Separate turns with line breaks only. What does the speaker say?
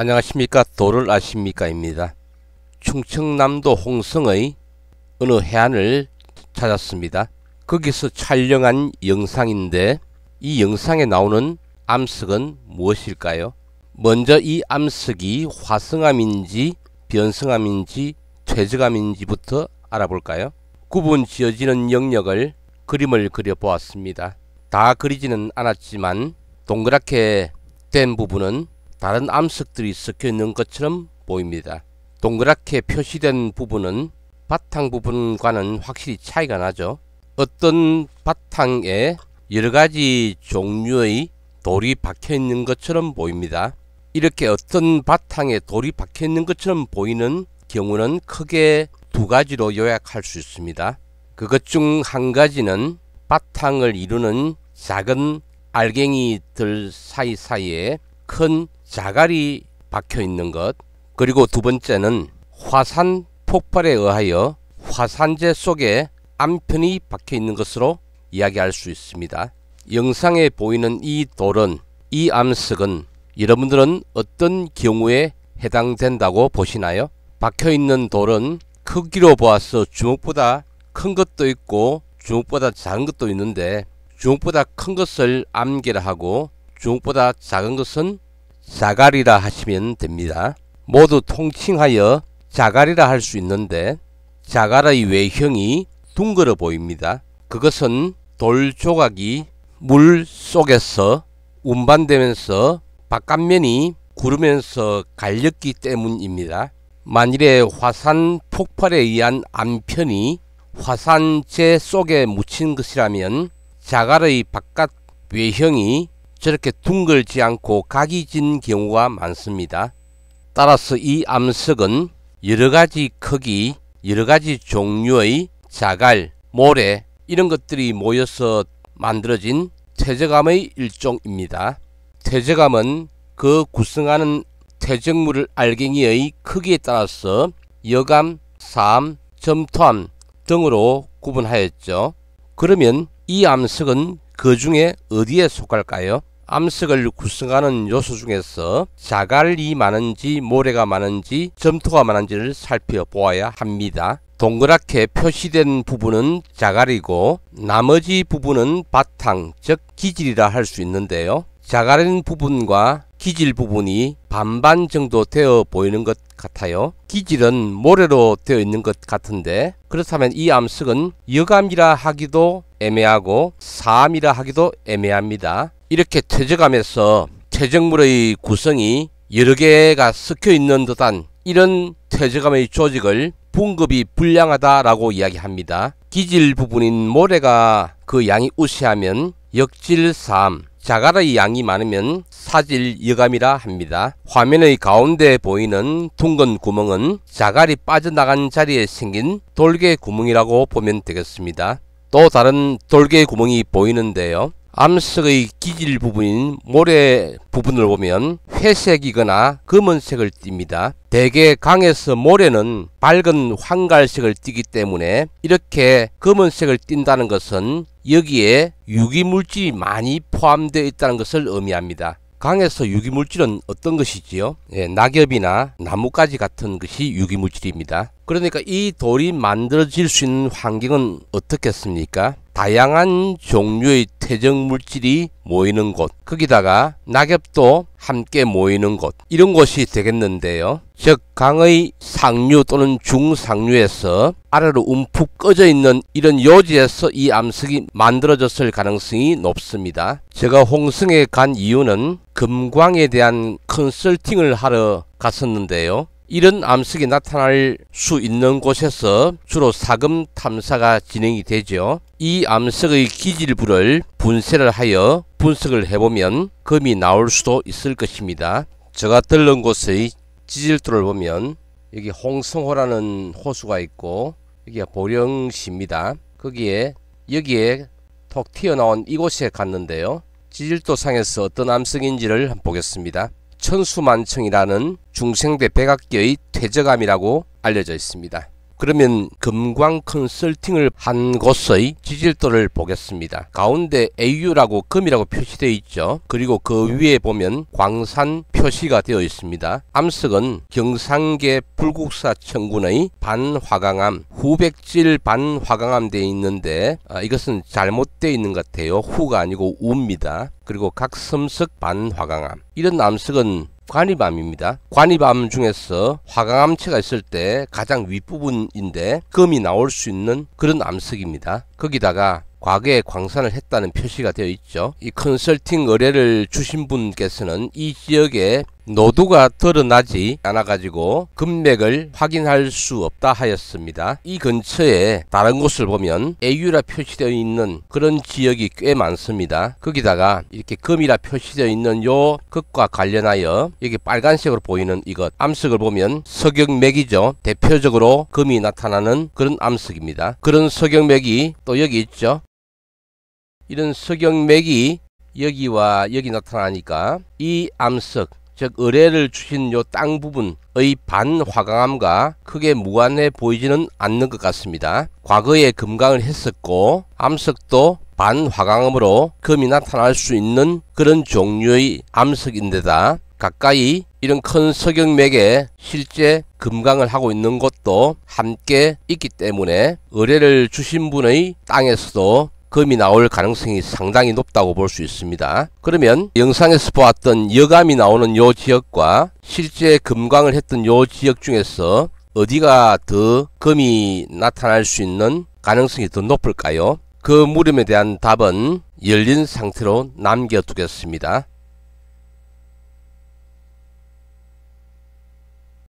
안녕하십니까 도를 아십니까입니다. 충청남도 홍성의 어느 해안을 찾았습니다. 거기서 촬영한 영상인데 이 영상에 나오는 암석은 무엇일까요? 먼저 이 암석이 화성암인지 변성암인지 퇴적암인지부터 알아볼까요? 구분 지어지는 영역을 그림을 그려보았습니다. 다 그리지는 않았지만 동그랗게 된 부분은 다른 암석들이 섞여 있는 것처럼 보입니다. 동그랗게 표시된 부분은 바탕 부분과는 확실히 차이가 나죠. 어떤 바탕에 여러가지 종류의 돌이 박혀있는 것처럼 보입니다. 이렇게 어떤 바탕에 돌이 박혀있는 것처럼 보이는 경우는 크게 두 가지로 요약할 수 있습니다. 그것 중 한 가지는 바탕을 이루는 작은 알갱이들 사이사이에 큰 자갈이 박혀 있는 것 그리고 두 번째는 화산 폭발에 의하여 화산재 속에 암편이 박혀 있는 것으로 이야기할 수 있습니다. 영상에 보이는 이 돌은 이 암석은 여러분들은 어떤 경우에 해당된다고 보시나요? 박혀있는 돌은 크기로 보아서 주먹보다 큰 것도 있고 주먹보다 작은 것도 있는데 주먹보다 큰 것을 암개라 하고 주먹보다 작은 것은 자갈이라 하시면 됩니다. 모두 통칭하여 자갈이라 할 수 있는데 자갈의 외형이 둥그러 보입니다. 그것은 돌 조각이 물 속에서 운반되면서 바깥면이 구르면서 갈렸기 때문입니다. 만일에 화산 폭발에 의한 암편이 화산재 속에 묻힌 것이라면 자갈의 바깥 외형이 저렇게 둥글지 않고 각이 진 경우가 많습니다. 따라서 이 암석은 여러가지 크기, 여러가지 종류의 자갈, 모래 이런 것들이 모여서 만들어진 퇴적암의 일종입니다. 퇴적암은 그 구성하는 퇴적물을 알갱이의 크기에 따라서 여감, 사암, 점토암 등으로 구분하였죠. 그러면 이 암석은 그 중에 어디에 속할까요? 암석을 구성하는 요소 중에서 자갈이 많은지 모래가 많은지 점토가 많은지를 살펴보아야 합니다. 동그랗게 표시된 부분은 자갈이고 나머지 부분은 바탕 즉 기질이라 할 수 있는데요. 자갈인 부분과 기질 부분이 반반 정도 되어 보이는 것 같아요. 기질은 모래로 되어 있는 것 같은데 그렇다면 이 암석은 여감이라 하기도 애매하고 사이라 하기도 애매합니다. 이렇게 퇴적암에서 퇴적물의 구성이 여러 개가 섞여 있는 듯한 이런 퇴적암의 조직을 분급이 불량하다라고 이야기합니다. 기질 부분인 모래가 그 양이 우세하면 역질사 자갈의 양이 많으면 사질 여감이라 합니다. 화면의 가운데 보이는 둥근 구멍은 자갈이 빠져나간 자리에 생긴 돌개 구멍이라고 보면 되겠습니다. 또 다른 돌개 구멍이 보이는데요. 암석의 기질 부분인 모래 부분을 보면 회색이거나 검은색을 띱니다. 대개 강에서 모래는 밝은 황갈색을 띠기 때문에 이렇게 검은색을 띈다는 것은 여기에 유기물질이 많이 포함되어 있다는 것을 의미합니다. 강에서 유기물질은 어떤 것이지요? 예, 낙엽이나 나뭇가지 같은 것이 유기물질입니다. 그러니까 이 돌이 만들어질 수 있는 환경은 어떻겠습니까? 다양한 종류의 퇴적 물질이 모이는 곳, 거기다가 낙엽도 함께 모이는 곳, 이런 곳이 되겠는데요. 즉, 강의 상류 또는 중상류에서 아래로 움푹 꺼져 있는 이런 요지에서 이 암석이 만들어졌을 가능성이 높습니다. 제가 홍성에 간 이유는 금광에 대한 컨설팅을 하러 갔었는데요. 이런 암석이 나타날 수 있는 곳에서 주로 사금 탐사가 진행이 되죠. 이 암석의 기질부를 분쇄를 하여 분석을 해보면 금이 나올 수도 있을 것입니다. 저가 들른 곳의 지질도를 보면 여기 홍성호라는 호수가 있고 여기가 보령시입니다. 거기에 여기에 톡 튀어나온 이곳에 갔는데요. 지질도 상에서 어떤 암석인지를 한번 보겠습니다. 천수만청이라는 중생대 백악기의 퇴적암이라고 알려져 있습니다. 그러면 금광 컨설팅을 한 곳의 지질도를 보겠습니다. 가운데 AU라고 금이라고 표시되어 있죠. 그리고 그 위에 보면 광산 표시가 되어 있습니다. 암석은 경상계 불국사천군의 반화강암, 후백질 반화강암 되어 있는데 아, 이것은 잘못되어 있는 것 같아요. 후가 아니고 우입니다. 그리고 각섬석 반화강암. 이런 암석은 관이밤입니다. 관이밤 중에서 화강암체가 있을 때 가장 윗부분인데 금이 나올 수 있는 그런 암석입니다. 거기다가 과거에 광산을 했다는 표시가 되어 있죠. 이 컨설팅 의뢰를 주신 분께서는 이 지역에 노드가 드러나지 않아가지고 금맥을 확인할 수 없다 하였습니다. 이 근처에 다른 곳을 보면 AU라 표시되어 있는 그런 지역이 꽤 많습니다. 거기다가 이렇게 금이라 표시되어 있는 요 극과 관련하여 여기 빨간색으로 보이는 이것 암석을 보면 석영맥이죠. 대표적으로 금이 나타나는 그런 암석입니다. 그런 석영맥이 또 여기 있죠. 이런 석영맥이 여기와 여기 나타나니까 이 암석 즉 의뢰를 주신 요 땅 부분의 반화강암과 크게 무관해 보이지는 않는 것 같습니다. 과거에 금강을 했었고 암석도 반화강암으로 금이 나타날 수 있는 그런 종류의 암석인데다 가까이 이런 큰 석영맥에 실제 금강을 하고 있는 것도 함께 있기 때문에 의뢰를 주신 분의 땅에서도 금이 나올 가능성이 상당히 높다고 볼 수 있습니다. 그러면 영상에서 보았던 여감이 나오는 요 지역과 실제 금광을 했던 요 지역 중에서 어디가 더 금이 나타날 수 있는 가능성이 더 높을까요? 그 물음에 대한 답은 열린 상태로 남겨두겠습니다.